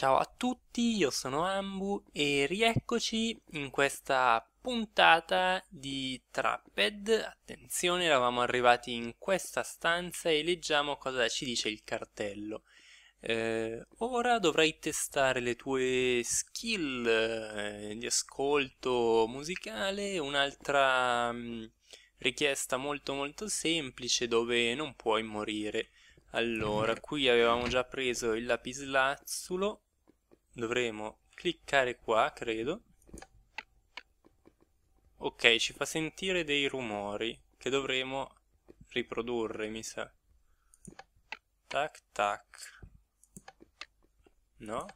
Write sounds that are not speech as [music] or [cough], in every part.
Ciao a tutti, io sono Ambu e rieccoci in questa puntata di Trapped. Attenzione, eravamo arrivati in questa stanza e leggiamo cosa ci dice il cartello. Eh, ora dovrai testare le tue skill eh, di ascolto musicale, un'altra mh, mm, richiesta molto molto semplice dove non puoi morire. Allora, qui avevamo già preso il lapislazzulo dovremo cliccare qua credo ok ci fa sentire dei rumori che dovremo riprodurre mi sa tac tac no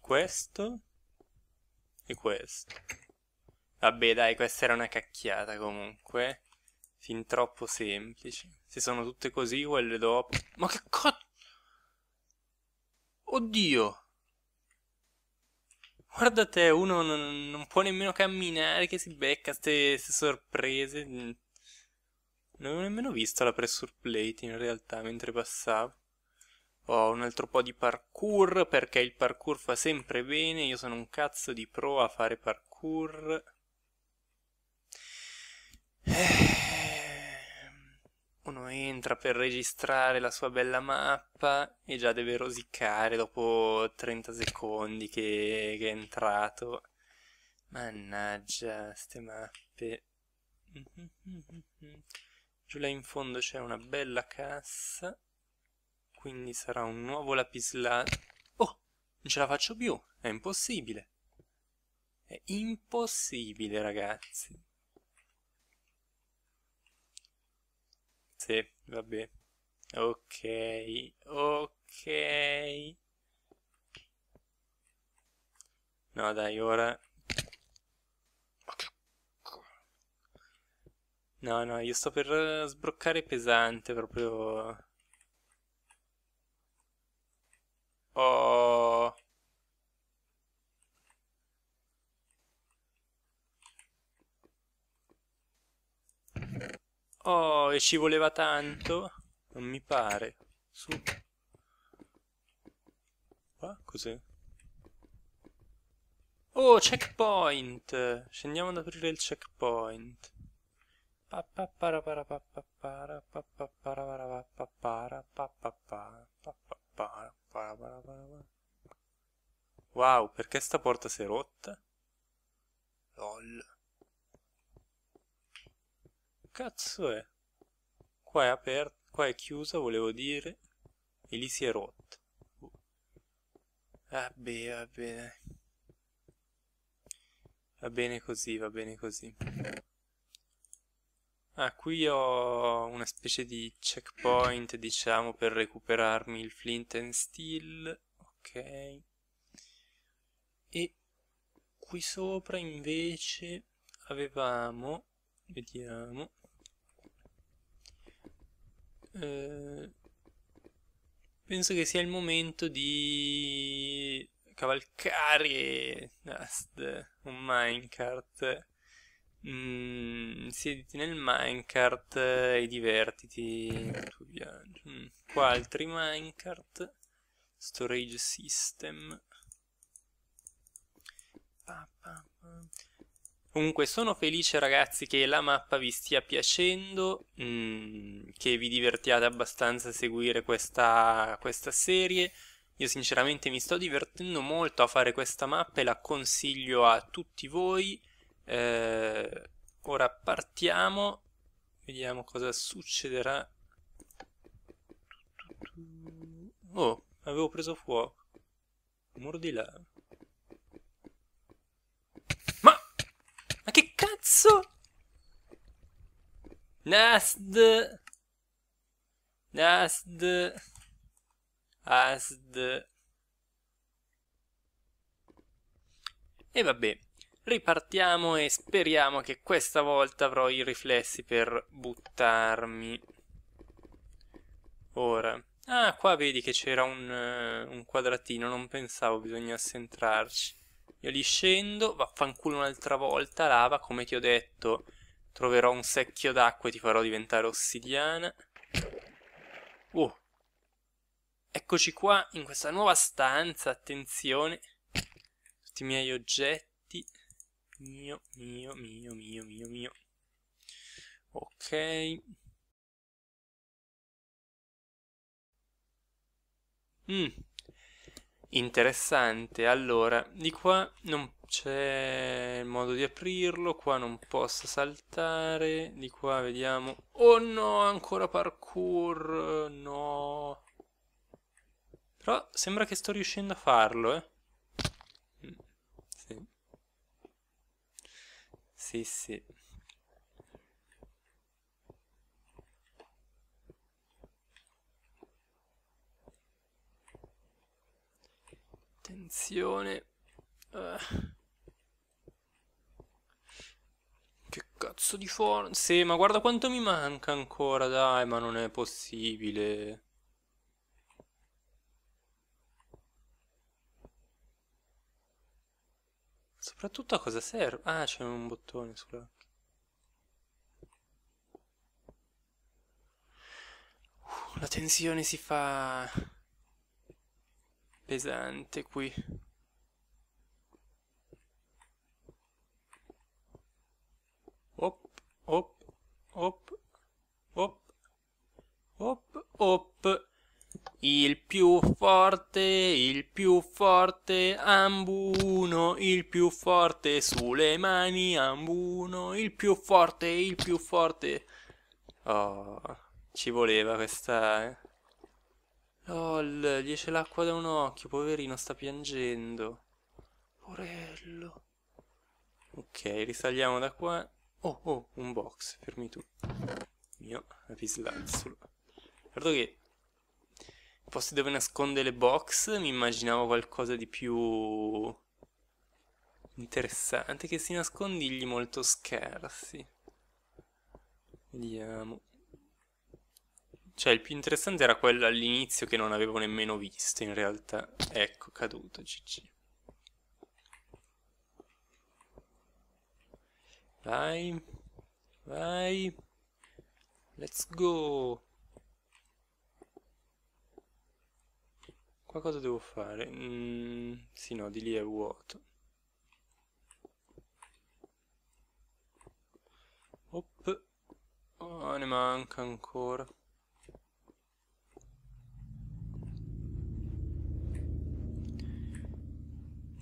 questo e questo vabbè dai questa era una cacchiata comunque fin troppo semplice. se sono tutte così quelle dopo ma che cazzo oddio guarda te uno non, non può nemmeno camminare che si becca queste sorprese mm. non ho nemmeno visto la pressure plate in realtà mentre passavo ho un altro po' di parkour perché il parkour fa sempre bene. Io sono un cazzo di pro a fare parkour. Eh uno entra per registrare la sua bella mappa e già deve rosicare dopo 30 secondi che, che è entrato. Mannaggia, ste mappe. [laughs] Giù là in fondo c'è una bella cassa. Quindi sarà un nuovo lapislazzo. Oh, non ce la faccio più, è impossibile. È impossibile, ragazzi. Sì, vabbè. Ok, ok. No, dai, ora... No, no, io sto per eh, sbroccare pesante proprio... Oh... Oh, e ci voleva tanto? Non mi pare. Su. Qua? Cos'è? Oh, checkpoint! Scendiamo ad aprire il checkpoint. Wow, perché sta porta si è rotta? cazzo è? Qua è aperta, qua è chiusa, volevo dire. E lì si è rotta. Boh. Vabbè, vabbè, dai. Va bene così, va bene così. Ah, qui ho una specie di checkpoint, diciamo, per recuperarmi il flint and steel. Ok. E qui sopra invece avevamo, vediamo, eh, penso che sia il momento di cavalcare un minecart. Mm, siediti nel minecart e divertiti tu viaggio. Mm. Qua altri minecart. Storage system. Pa, pa, Comunque sono felice ragazzi che la mappa vi stia piacendo, mh, mm, che vi divertiate abbastanza a seguire questa, questa serie. Io sinceramente mi sto divertendo molto a fare questa mappa e la consiglio a tutti voi. Eh, ora partiamo, vediamo cosa succederà. Oh, avevo preso fuoco. Muro di là. cazzo? Nasd. Nasd. Asd. E vabbè, ripartiamo e speriamo che questa volta avrò i riflessi per buttarmi. Ora. Ah, qua vedi che c'era un, uh, un quadratino, non pensavo bisognasse entrarci. Io li scendo, vaffanculo un'altra volta, lava, come ti ho detto. Troverò un secchio d'acqua e ti farò diventare ossidiana. Uh. Eccoci qua, in questa nuova stanza, attenzione. Tutti i miei oggetti. Mio, mio, mio, mio, mio, mio. Ok. Mm, interessante. Allora, di qua non c'è modo di aprirlo, qua non posso saltare, di qua vediamo... Oh no, ancora parkour, no... Però sembra che sto riuscendo a farlo, eh. Mm, sì, sì. sì. Attenzione. Eh. Che cazzo di forno? Sì, ma guarda quanto mi manca ancora, dai, ma non è possibile. Soprattutto a cosa serve? Ah, c'è un bottone sulla... Uh, la tensione si fa pesante qui. Op, op, op, op, op, op. Il più forte, il più forte, ambuno, il più forte sulle mani, ambuno, il più forte, il più forte. Oh, ci voleva questa, eh. LOL, gli esce l'acqua da un occhio, poverino, sta piangendo. Porello. Ok, risaliamo da qua. Oh, oh, un box, fermi tu. Mio lapislazzolo. Guarda che... Posti dove nasconde le box, mi immaginavo qualcosa di più... Interessante, che si nascondigli molto scarsi. Vediamo. Cioè, il più interessante era quello all'inizio che non avevo nemmeno visto, in realtà. Ecco, caduto GG. Vai. Vai. Let's go. Qua cosa devo fare? Mm, sì, no, di lì è vuoto. Op. Oh, ne manca ancora.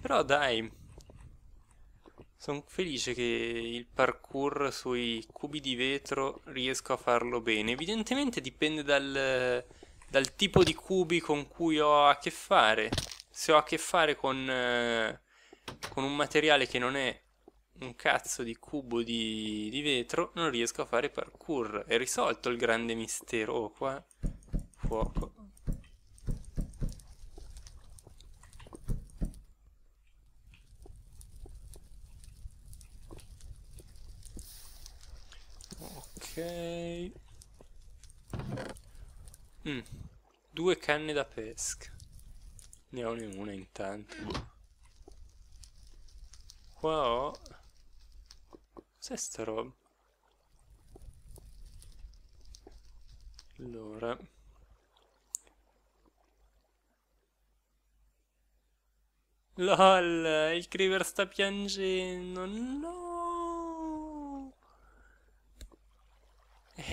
Però dai, sono felice che il parkour sui cubi di vetro riesco a farlo bene. Evidentemente dipende dal, dal, tipo di cubi con cui ho a che fare. Se ho a che fare con, eh, con un materiale che non è un cazzo di cubo di, di, vetro, non riesco a fare parkour. È risolto il grande mistero. Oh, qua fuoco. Ok. Mm. Due canne da pesca. Ne ho una intanto. Qua ho... Cos'è sta roba? Allora... LOL, il creeper sta piangendo, no!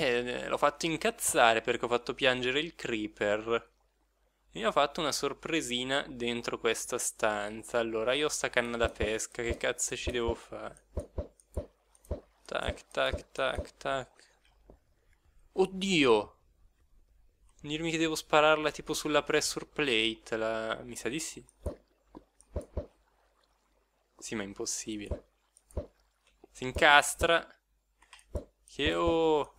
Eh, l'ho fatto incazzare perché ho fatto piangere il creeper. Mi ha fatto una sorpresina dentro questa stanza. Allora, io ho sta canna da pesca, che cazzo ci devo fare? Tac, tac, tac, tac. Oddio! Dirmi che devo spararla tipo sulla pressure plate, la... mi sa di sì. Sì, ma è impossibile. Si incastra. Che oh...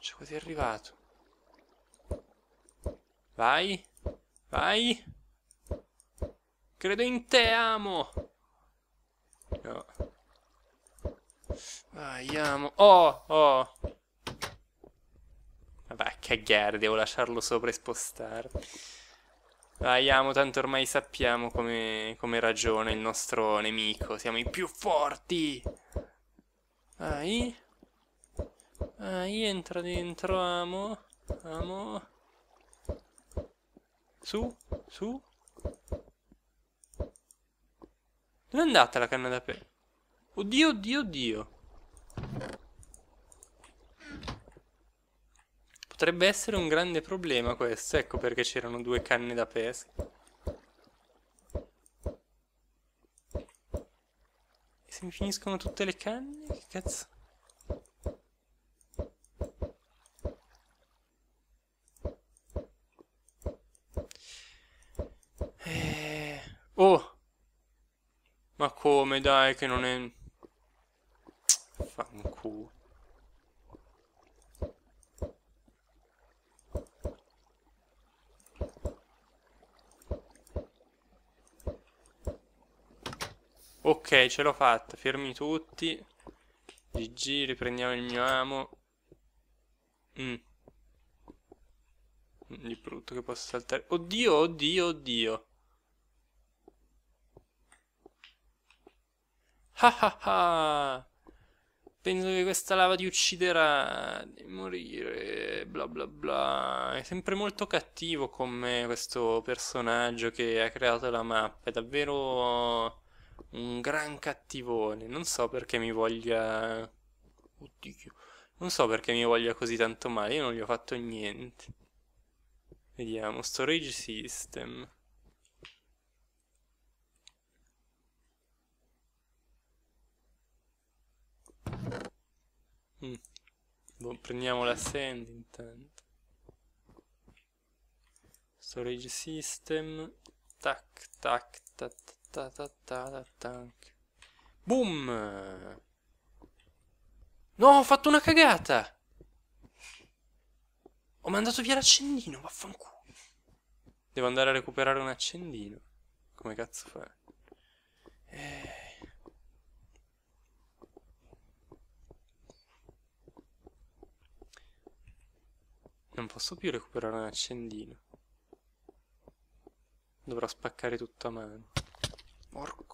Cioè, quasi arrivato. Vai. Vai. Credo in te, amo. No. Vai, amo. Oh, oh. Vabbè, cagare, devo lasciarlo sopra e spostare. Vai, amo, tanto ormai sappiamo come, come ragiona il nostro nemico. Siamo i più forti. Vai. Vai, eh, entra dentro, amo. Amo. Su, su. Dove è andata la canna da pe... Oddio, oddio, oddio. Potrebbe essere un grande problema questo. Ecco perché c'erano due canne da pesca. E Se mi finiscono tutte le canne, che cazzo? come dai che non è... Fanculo. Ok, ce l'ho fatta. Fermi tutti. GG, riprendiamo il mio amo. Mm. mm di brutto che posso saltare. Oddio, oddio, oddio. Ah ah ah! Penso che questa lava ti ucciderà, di morire, bla bla bla. È sempre molto cattivo con me questo personaggio che ha creato la mappa, è davvero un gran cattivone. Non so perché mi voglia... Oddio. Non so perché mi voglia così tanto male, io non gli ho fatto niente. Vediamo, storage system. Mm. Boh, prendiamo la sand intanto. Storage system. Tac, tac, ta ta ta ta ta tac. Boom! No, ho fatto una cagata! Ho mandato via l'accendino, vaffanculo. Devo andare a recuperare un accendino. Come cazzo fa? Eh... Non posso più recuperare un accendino. Dovrò spaccare tutto a mano. Porco.